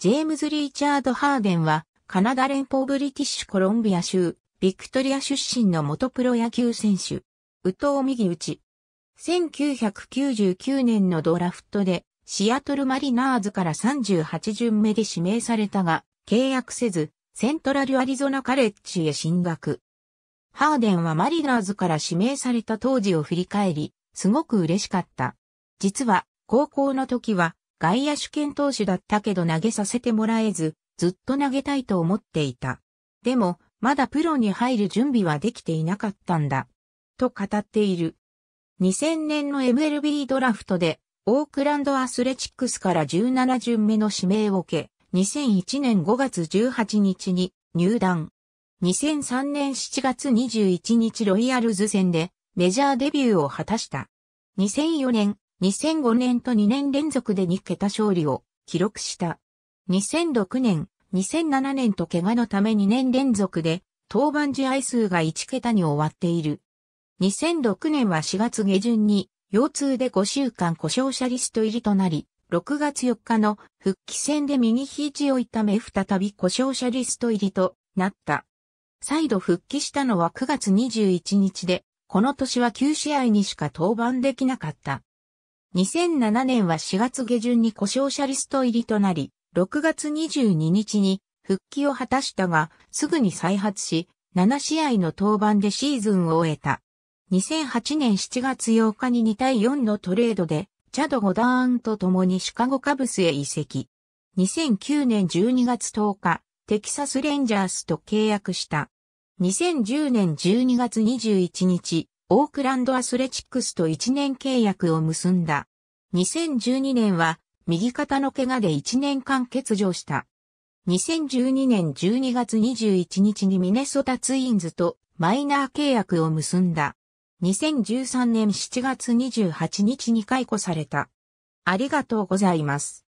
ジェームズ・リーチャード・ハーデンは、カナダ連邦ブリティッシュコロンビア州、ビクトリア出身の元プロ野球選手。ウト藤右打ち。1999年のドラフトで、シアトルマリナーズから38巡目で指名されたが、契約せず、セントラルアリゾナカレッジへ進学。ハーデンはマリナーズから指名された当時を振り返り、すごく嬉しかった。実は、高校の時は、外野手兼投手だったけど投げさせてもらえず、ずっと投げたいと思っていた。でも、まだプロに入る準備はできていなかったんだ。と語っている。2000年の MLB ドラフトで、オークランドアスレチックスから17巡目の指名を受け、2001年5月18日に入団。2003年7月21日ロイヤルズ戦でメジャーデビューを果たした。2004年2005年と2年連続で2桁勝利を記録した。2006年、2007年と怪我のため2年連続で登板試合数が1桁に終わっている。2006年は4月下旬に腰痛で5週間故障者リスト入りとなり、6月4日の復帰戦で右肘を痛め再び故障者リスト入りとなった。再度復帰したのは9月21日で、この年は9試合にしか登板できなかった。2007年は4月下旬に故障者リスト入りとなり、6月22日に復帰を果たしたが、すぐに再発し、7試合の登板でシーズンを終えた。2008年7月8日に2対4のトレードで、チャド・ゴダーンと共にシカゴカブスへ移籍。2009年12月10日、テキサス・レンジャースと契約した。2010年12月21日、オークランドアスレチックスと1年契約を結んだ。2012年は右肩の怪我で1年間欠場した。2012年12月21日にミネソタツインズとマイナー契約を結んだ。2013年7月28日に解雇された。ありがとうございます。